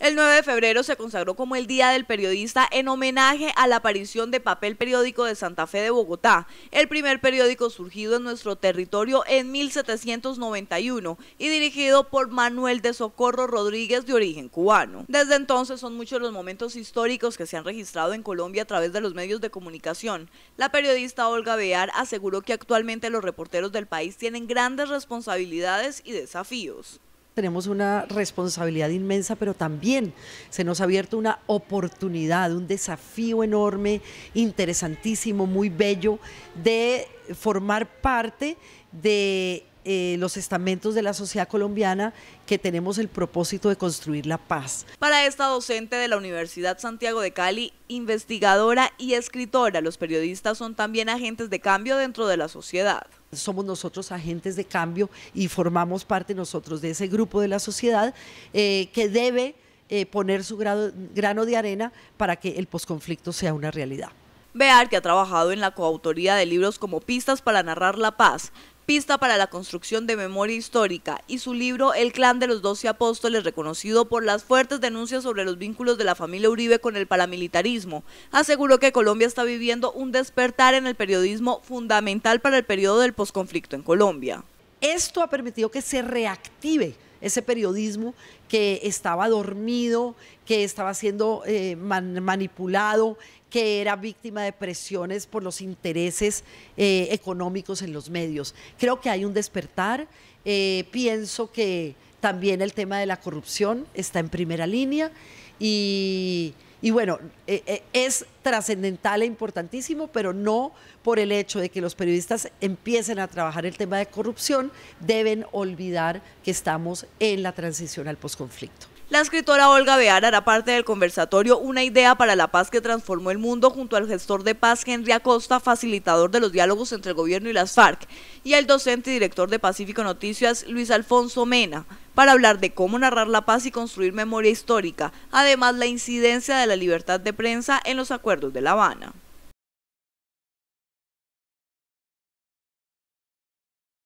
El 9 de febrero se consagró como el Día del Periodista en homenaje a la aparición de papel periódico de Santa Fe de Bogotá, el primer periódico surgido en nuestro territorio en 1791 y dirigido por Manuel de Socorro Rodríguez de origen cubano. Desde entonces son muchos los momentos históricos que se han registrado en Colombia a través de los medios de comunicación. La periodista Olga Bear aseguró que actualmente los reporteros del país tienen grandes responsabilidades y desafíos tenemos una responsabilidad inmensa, pero también se nos ha abierto una oportunidad, un desafío enorme, interesantísimo, muy bello, de formar parte de eh, los estamentos de la sociedad colombiana que tenemos el propósito de construir la paz. Para esta docente de la Universidad Santiago de Cali, investigadora y escritora, los periodistas son también agentes de cambio dentro de la sociedad. Somos nosotros agentes de cambio y formamos parte nosotros de ese grupo de la sociedad eh, que debe eh, poner su grano de arena para que el posconflicto sea una realidad. Bear, que ha trabajado en la coautoría de libros como Pistas para narrar la paz, Pista para la construcción de memoria histórica y su libro El clan de los doce apóstoles, reconocido por las fuertes denuncias sobre los vínculos de la familia Uribe con el paramilitarismo, aseguró que Colombia está viviendo un despertar en el periodismo fundamental para el periodo del posconflicto en Colombia. Esto ha permitido que se reactive ese periodismo que estaba dormido, que estaba siendo eh, manipulado, que era víctima de presiones por los intereses eh, económicos en los medios. Creo que hay un despertar. Eh, pienso que también el tema de la corrupción está en primera línea y y bueno, eh, eh, es trascendental e importantísimo, pero no por el hecho de que los periodistas empiecen a trabajar el tema de corrupción, deben olvidar que estamos en la transición al posconflicto. La escritora Olga Beara hará parte del conversatorio Una idea para la paz que transformó el mundo junto al gestor de paz Henry Acosta, facilitador de los diálogos entre el gobierno y las FARC, y el docente y director de Pacífico Noticias Luis Alfonso Mena para hablar de cómo narrar la paz y construir memoria histórica, además la incidencia de la libertad de prensa en los acuerdos de La Habana.